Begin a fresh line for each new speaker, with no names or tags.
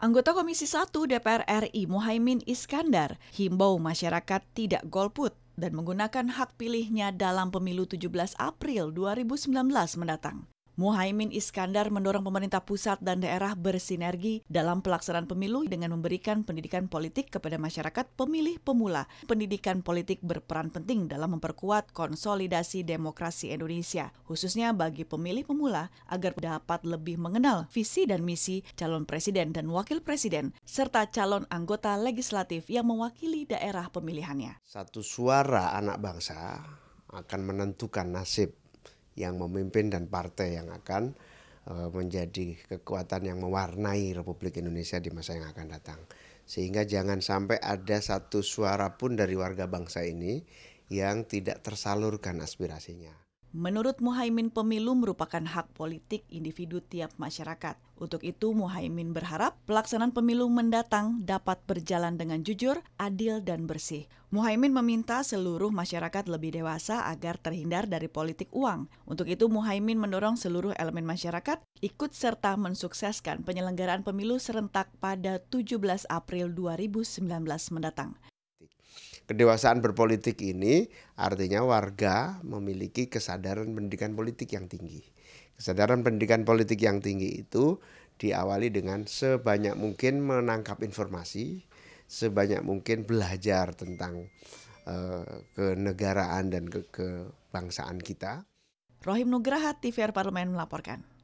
Anggota Komisi 1 DPR RI Muhaimin Iskandar himbau masyarakat tidak golput dan menggunakan hak pilihnya dalam pemilu 17 April 2019 mendatang. Muhaimin Iskandar mendorong pemerintah pusat dan daerah bersinergi dalam pelaksanaan pemilu dengan memberikan pendidikan politik kepada masyarakat pemilih pemula. Pendidikan politik berperan penting dalam memperkuat konsolidasi demokrasi Indonesia, khususnya bagi pemilih pemula agar dapat lebih mengenal visi dan misi calon presiden dan wakil presiden serta calon anggota legislatif yang mewakili daerah pemilihannya.
Satu suara anak bangsa akan menentukan nasib yang memimpin dan partai yang akan eh, menjadi kekuatan yang mewarnai Republik Indonesia di masa yang akan datang. Sehingga jangan sampai ada satu suara pun dari warga bangsa ini yang tidak tersalurkan aspirasinya.
Menurut Muhaimin, pemilu merupakan hak politik individu tiap masyarakat. Untuk itu, Muhaimin berharap pelaksanaan pemilu mendatang dapat berjalan dengan jujur, adil, dan bersih. Muhaimin meminta seluruh masyarakat lebih dewasa agar terhindar dari politik uang. Untuk itu, Muhaimin mendorong seluruh elemen masyarakat ikut serta mensukseskan penyelenggaraan pemilu serentak pada 17 April 2019 mendatang.
Kedewasaan berpolitik ini artinya warga memiliki kesadaran pendidikan politik yang tinggi. Kesadaran pendidikan politik yang tinggi itu diawali dengan sebanyak mungkin menangkap informasi, sebanyak mungkin belajar tentang uh, kenegaraan dan ke kebangsaan kita.
Rohim Nugraha, TVR Parlemen melaporkan.